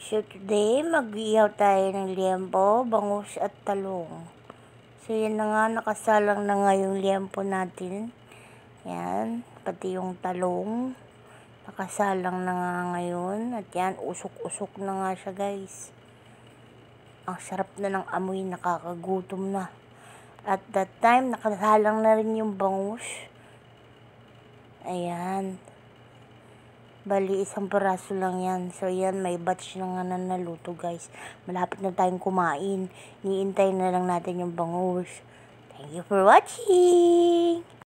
So today, mag tayo ng liyempo, bangus at talong. So yan na nga, nakasalang na nga yung liyempo natin. Yan, pati yung talong. Nakasalang na nga ngayon. At yan, usok-usok na nga siya guys. Ang sarap na ng amoy, nakakagutom na. At that time, nakasalang na rin yung bangus. Ayan. Bali, isang piraso lang yan. So, yan, may batch na nga na naluto, guys. Malapit na tayong kumain. Niintay na lang natin yung bangus. Thank you for watching!